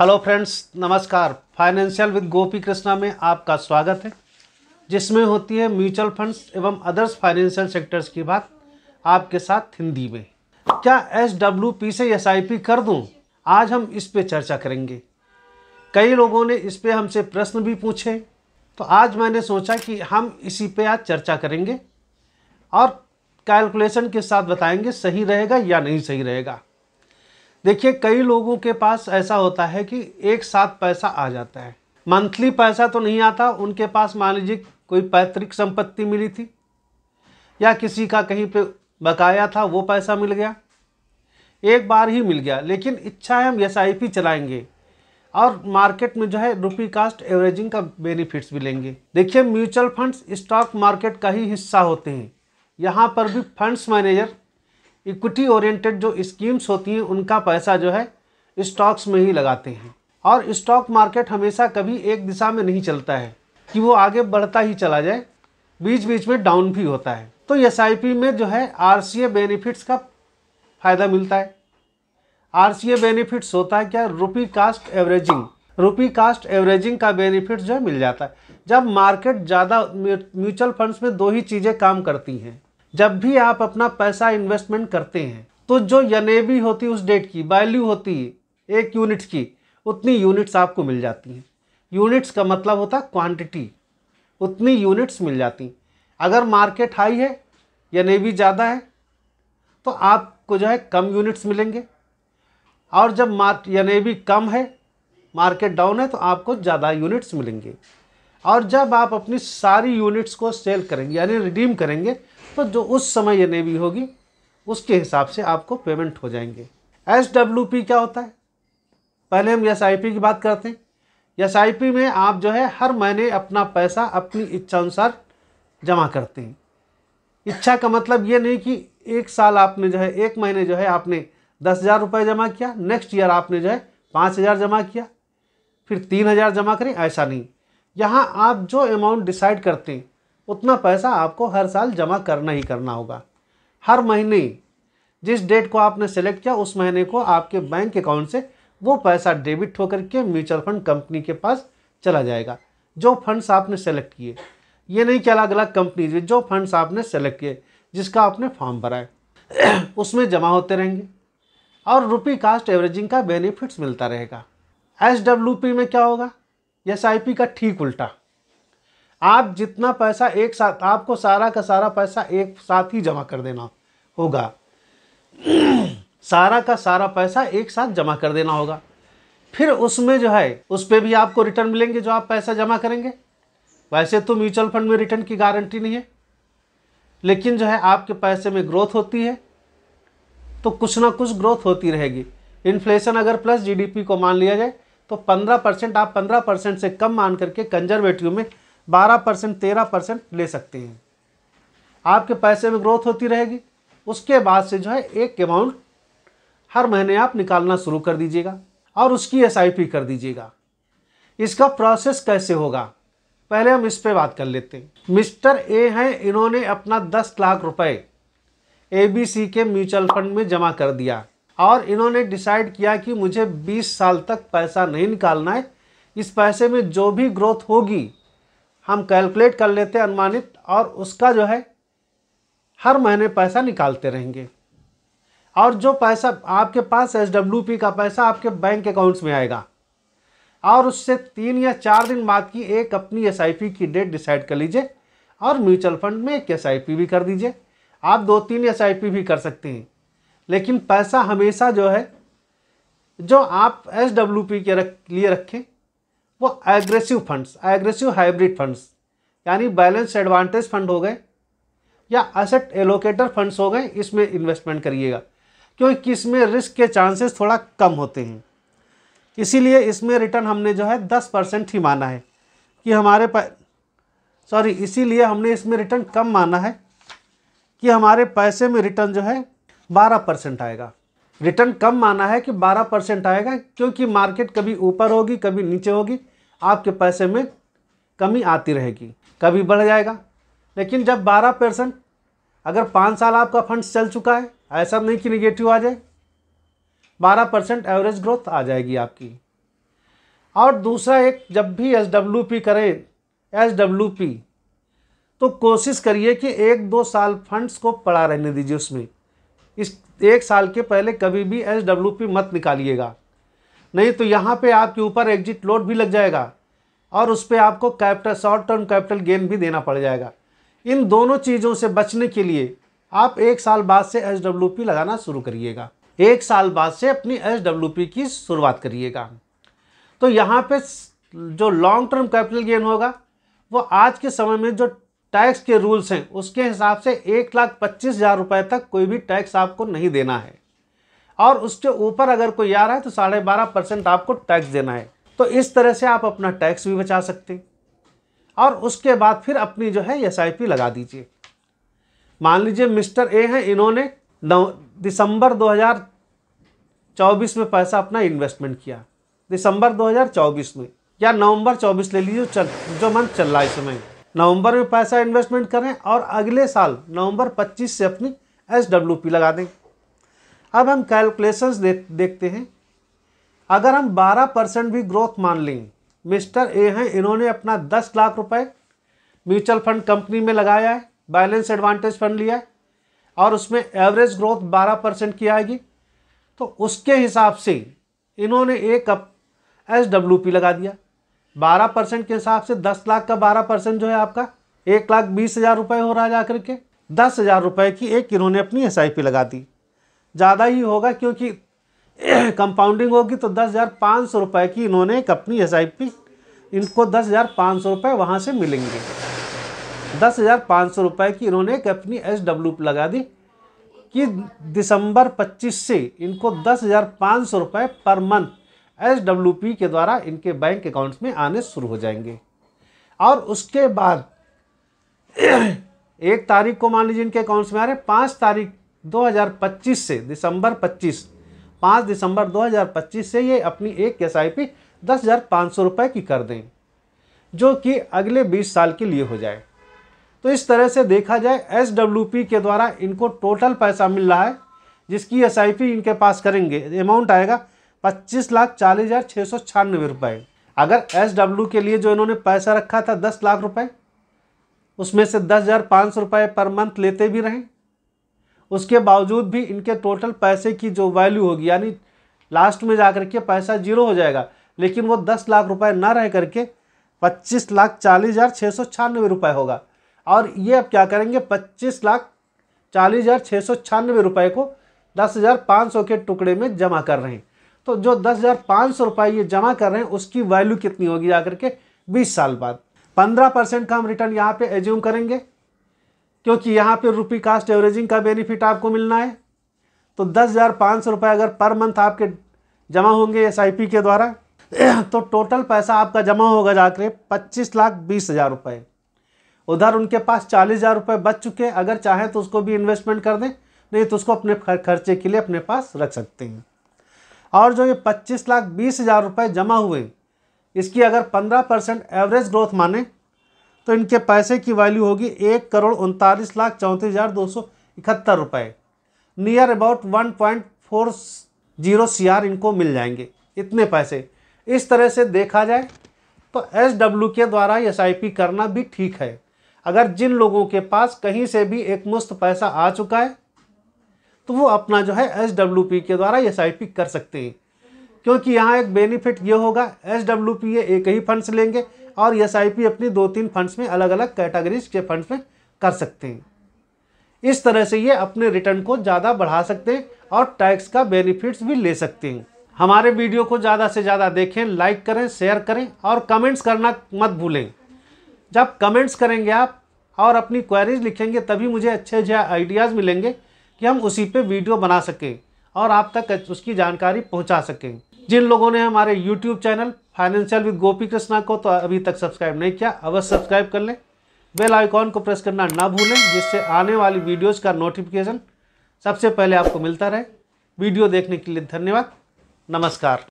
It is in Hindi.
हेलो फ्रेंड्स नमस्कार फाइनेंशियल विद गोपी कृष्णा में आपका स्वागत है जिसमें होती है म्यूचुअल फंड्स एवं अदर्स फाइनेंशियल सेक्टर्स की बात आपके साथ हिंदी में क्या एस डब्ल्यू पी से एस आई पी कर दूँ आज हम इस पे चर्चा करेंगे कई लोगों ने इस पे हमसे प्रश्न भी पूछे तो आज मैंने सोचा कि हम इसी पे आज चर्चा करेंगे और कैलकुलेशन के साथ बताएंगे सही रहेगा या नहीं सही रहेगा देखिए कई लोगों के पास ऐसा होता है कि एक साथ पैसा आ जाता है मंथली पैसा तो नहीं आता उनके पास मान लीजिए कोई पैतृक संपत्ति मिली थी या किसी का कहीं पे बकाया था वो पैसा मिल गया एक बार ही मिल गया लेकिन इच्छा है हम एस आई पी चलाएँगे और मार्केट में जो है रुपी कास्ट एवरेजिंग का बेनिफिट्स भी लेंगे देखिए म्यूचुअल फंड्स स्टॉक मार्केट का ही हिस्सा होते हैं यहाँ पर भी फंड्स मैनेजर इक्विटी ओरिएंटेड जो स्कीम्स होती हैं उनका पैसा जो है स्टॉक्स में ही लगाते हैं और स्टॉक मार्केट हमेशा कभी एक दिशा में नहीं चलता है कि वो आगे बढ़ता ही चला जाए बीच बीच में डाउन भी होता है तो एस में जो है आर बेनिफिट्स का फ़ायदा मिलता है आर बेनिफिट्स होता है क्या rupee cost averaging rupee cost averaging का बेनिफिट जो है मिल जाता है जब मार्केट ज़्यादा म्यूचुअल फंड्स में दो ही चीज़ें काम करती हैं जब भी आप अपना पैसा इन्वेस्टमेंट करते हैं तो जो यनेबी होती है उस डेट की वैल्यू होती है एक यूनिट की उतनी यूनिट्स आपको मिल जाती हैं यूनिट्स का मतलब होता है क्वांटिटी उतनी यूनिट्स मिल जाती हैं अगर मार्केट हाई है यनेबी ज़्यादा है तो आपको जो है कम यूनिट्स मिलेंगे और जब मार यनेबी कम है मार्केट डाउन है तो आपको ज़्यादा यूनिट्स मिलेंगे और जब आप अपनी सारी यूनिट्स को सेल करेंगे यानी रिडीम करेंगे तो जो उस समय ये नेवी होगी उसके हिसाब से आपको पेमेंट हो जाएंगे एस डब्ल्यू पी क्या होता है पहले हम एस आई पी की बात करते हैं एस आई पी में आप जो है हर महीने अपना पैसा अपनी इच्छानुसार जमा करते हैं इच्छा का मतलब ये नहीं कि एक साल आपने जो है एक महीने जो है आपने दस हज़ार रुपये जमा किया नेक्स्ट ईयर आपने जो है पाँच हज़ार जमा किया फिर तीन हज़ार जमा करें ऐसा नहीं यहाँ आप जो अमाउंट डिसाइड करते हैं उतना पैसा आपको हर साल जमा करना ही करना होगा हर महीने जिस डेट को आपने सेलेक्ट किया उस महीने को आपके बैंक अकाउंट से वो पैसा डेबिट होकर के म्यूचुअल फंड कंपनी के पास चला जाएगा जो फंड्स आपने सेलेक्ट किए ये नहीं कि अलग अलग कंपनीज जो फंड्स आपने सेलेक्ट किए जिसका आपने फॉर्म भरा है उसमें जमा होते रहेंगे और रुपी कास्ट एवरेजिंग का बेनिफिट्स मिलता रहेगा एस में क्या होगा एस का ठीक उल्टा आप जितना पैसा एक साथ आपको सारा का सारा पैसा एक साथ ही जमा कर देना होगा सारा का सारा पैसा एक साथ जमा कर देना होगा फिर उसमें जो है उस पर भी आपको रिटर्न मिलेंगे जो आप पैसा जमा करेंगे वैसे तो म्यूचुअल फंड में रिटर्न की गारंटी नहीं है लेकिन जो है आपके पैसे में ग्रोथ होती है तो कुछ ना कुछ ग्रोथ होती रहेगी इन्फ्लेशन अगर प्लस जीडीपी को मान लिया जाए तो 15 परसेंट आप 15 परसेंट से कम मान करके कंजर्वेटिव में बारह परसेंट तेरह परसेंट ले सकते हैं आपके पैसे में ग्रोथ होती रहेगी उसके बाद से जो है एक अमाउंट हर महीने आप निकालना शुरू कर दीजिएगा और उसकी एस कर दीजिएगा इसका प्रोसेस कैसे होगा पहले हम इस पर बात कर लेते हैं मिस्टर ए हैं इन्होंने अपना दस लाख रुपए ए बी सी के म्यूचुअल फंड में जमा कर दिया और इन्होंने डिसाइड किया कि मुझे 20 साल तक पैसा नहीं निकालना है इस पैसे में जो भी ग्रोथ होगी हम कैलकुलेट कर लेते हैं अनुमानित और उसका जो है हर महीने पैसा निकालते रहेंगे और जो पैसा आपके पास एस डब्ल्यू पी का पैसा आपके बैंक अकाउंट्स में आएगा और उससे तीन या चार दिन बाद की एक अपनी एस आई पी की डेट डिसाइड कर लीजिए और म्यूचुअल फंड में एक एस आई पी भी कर दीजिए आप दो तीन एस आई पी भी कर सकते हैं लेकिन पैसा हमेशा जो है जो आप एस डब्ल्यू पी के रख लिए रखें वो aggressive funds aggressive hybrid funds यानी बैलेंस एडवांटेज फंड हो गए या असेट एलोकेटर फंड्स हो गए इसमें इन्वेस्टमेंट करिएगा क्योंकि इसमें रिस्क के चांसेस थोड़ा कम होते हैं इसीलिए इसमें रिटर्न हमने जो है दस परसेंट ही माना है कि हमारे सॉरी इसीलिए हमने इसमें रिटर्न कम माना है कि हमारे पैसे में रिटर्न जो है बारह परसेंट आएगा रिटर्न कम माना है कि बारह परसेंट आएगा क्योंकि मार्केट कभी ऊपर होगी कभी नीचे होगी आपके पैसे में कमी आती रहेगी कभी बढ़ जाएगा लेकिन जब 12 परसेंट अगर पाँच साल आपका फंड चल चुका है ऐसा नहीं कि निगेटिव आ जाए 12 परसेंट एवरेज ग्रोथ आ जाएगी आपकी और दूसरा एक जब भी एस डब्ल्यू पी करें एस पी तो कोशिश करिए कि एक दो साल फंड्स को पड़ा रहने दीजिए उसमें इस एक साल के पहले कभी भी एस डब्ल्यू पी मत निकालिएगा नहीं तो यहाँ पे आपके ऊपर एग्जिट लोड भी लग जाएगा और उस पर आपको capital short term capital gain भी देना पड़ जाएगा इन दोनों चीज़ों से बचने के लिए आप एक साल बाद से एच लगाना शुरू करिएगा एक साल बाद से अपनी एच की शुरुआत करिएगा तो यहाँ पे जो लॉन्ग टर्म कैपिटल गेन होगा वो आज के समय में जो टैक्स के रूल्स हैं उसके हिसाब से एक लाख पच्चीस हज़ार रुपये तक कोई भी टैक्स आपको नहीं देना है और उसके ऊपर अगर कोई आ रहा है तो साढ़े बारह परसेंट आपको टैक्स देना है तो इस तरह से आप अपना टैक्स भी बचा सकते हैं और उसके बाद फिर अपनी जो है एस लगा दीजिए मान लीजिए मिस्टर ए हैं इन्होंने दिसंबर 2024 में पैसा अपना इन्वेस्टमेंट किया दिसंबर 2024 में या नवंबर 24 ले लीजिए चल जो मंथ चल रहा है इस समय नवंबर में पैसा इन्वेस्टमेंट करें और अगले साल नवंबर 25 से अपनी एस लगा दें अब हम कैलकुलेशंस देख देखते हैं अगर हम 12 परसेंट भी ग्रोथ मान लें मिस्टर ए हैं इन्होंने अपना 10 लाख रुपए म्यूचुअल फंड कंपनी में लगाया है बैलेंस एडवांटेज फंड लिया है और उसमें एवरेज ग्रोथ 12 परसेंट की आएगी तो उसके हिसाब से इन्होंने एक अप एस डब्ल्यू पी लगा दिया 12 परसेंट के हिसाब से 10 लाख का 12 परसेंट जो है आपका एक लाख बीस हज़ार रुपये हो रहा है जा के दस हज़ार रुपये की एक इन्होंने अपनी एस आई पी लगा दी ज़्यादा ही होगा क्योंकि कंपाउंडिंग होगी तो दस हज़ार पाँच सौ रुपये की इन्होंने एक अपनी एस आई पी इनको दस हज़ार पाँच सौ रुपये वहाँ से मिलेंगे दस हज़ार पाँच सौ रुपये की इन्होंने एक अपनी एस डब्ल्यू लगा दी कि दिसंबर पच्चीस से इनको दस हज़ार पाँच सौ रुपये per month S W P के द्वारा इनके बैंक अकाउंट्स में आने शुरू हो जाएंगे और उसके बाद एक तारीख को मान लीजिए इनके अकाउंट्स में आ रहे पाँच तारीख 2025 से दिसंबर 25 5 दिसंबर 2025 से ये अपनी एक एस आई पी दस हज़ार पाँच सौ की कर दें जो कि अगले 20 साल के लिए हो जाए तो इस तरह से देखा जाए एस डब्ल्यू पी के द्वारा इनको टोटल पैसा मिल रहा है जिसकी एस आई पी इनके पास करेंगे अमाउंट आएगा पच्चीस लाख चालीस हज़ार छः सौ छियानवे रुपये अगर एस डब्ल्यू के लिए जो इन्होंने पैसा रखा था दस लाख रुपए उसमें से दस हज़ार पाँच सौ रुपये पर मंथ लेते भी रहें उसके बावजूद भी इनके टोटल पैसे की जो वैल्यू होगी यानी लास्ट में जा के पैसा जीरो हो जाएगा लेकिन वो दस लाख रुपए ना रह करके पच्चीस लाख चालीस हज़ार छः सौ छियानवे रुपये होगा और ये अब क्या करेंगे पच्चीस लाख चालीस हज़ार छः सौ छियानवे रुपये को दस हज़ार पाँच सौ के टुकड़े में जमा कर रहे हैं तो जो दस हज़ार पाँच सौ रुपये ये जमा कर रहे हैं उसकी वैल्यू कितनी होगी जा करके बीस साल बाद पंद्रह परसेंट का हम रिटर्न यहाँ पर एज्यूम करेंगे क्योंकि यहाँ पे रुपी कास्ट एवरेजिंग का बेनिफिट आपको मिलना है तो दस हज़ार पाँच सौ रुपये अगर पर मंथ आपके जमा होंगे एस के द्वारा तो टोटल पैसा आपका जमा होगा जाकर पच्चीस लाख बीस हज़ार रुपये उधर उनके पास चालीस हज़ार रुपये बच चुके हैं अगर चाहें तो उसको भी इन्वेस्टमेंट कर दें नहीं तो उसको अपने खर्चे के लिए अपने पास रख सकते हैं और जो ये पच्चीस लाख बीस हज़ार रुपये जमा हुए इसकी अगर पंद्रह परसेंट एवरेज ग्रोथ माने तो इनके पैसे की वैल्यू होगी एक करोड़ उनतालीस लाख चौंतीस हज़ार दो सौ इकहत्तर रुपये near about one point four zero C R इनको मिल जाएंगे इतने पैसे इस तरह से देखा जाए तो एस डब्ल्यू के द्वारा एस आई पी करना भी ठीक है अगर जिन लोगों के पास कहीं से भी एक मुश्त पैसा आ चुका है तो वो अपना जो है एस डब्ल्यू पी के द्वारा एस आई पी कर सकते हैं क्योंकि यहाँ एक बेनिफिट ये होगा एस डब्ल्यू पी एक ही फंड्स लेंगे और एस अपनी दो तीन फंड्स में अलग अलग कैटेगरीज के फंड्स में कर सकते हैं इस तरह से ये अपने रिटर्न को ज़्यादा बढ़ा सकते हैं और टैक्स का बेनिफिट्स भी ले सकते हैं हमारे वीडियो को ज़्यादा से ज़्यादा देखें लाइक करें शेयर करें और कमेंट्स करना मत भूलें जब कमेंट्स करेंगे आप और अपनी क्वेरीज लिखेंगे तभी मुझे अच्छे अच्छे आइडियाज़ मिलेंगे कि हम उसी पे वीडियो बना सकें और आप तक उसकी जानकारी पहुंचा सकें जिन लोगों ने हमारे YouTube channel financial with Gopi Krishna को तो अभी तक सब्सक्राइब नहीं किया अवश्य सब्सक्राइब कर लें बेल आइकॉन को प्रेस करना ना भूलें जिससे आने वाली वीडियोस का नोटिफिकेशन सबसे पहले आपको मिलता रहे वीडियो देखने के लिए धन्यवाद नमस्कार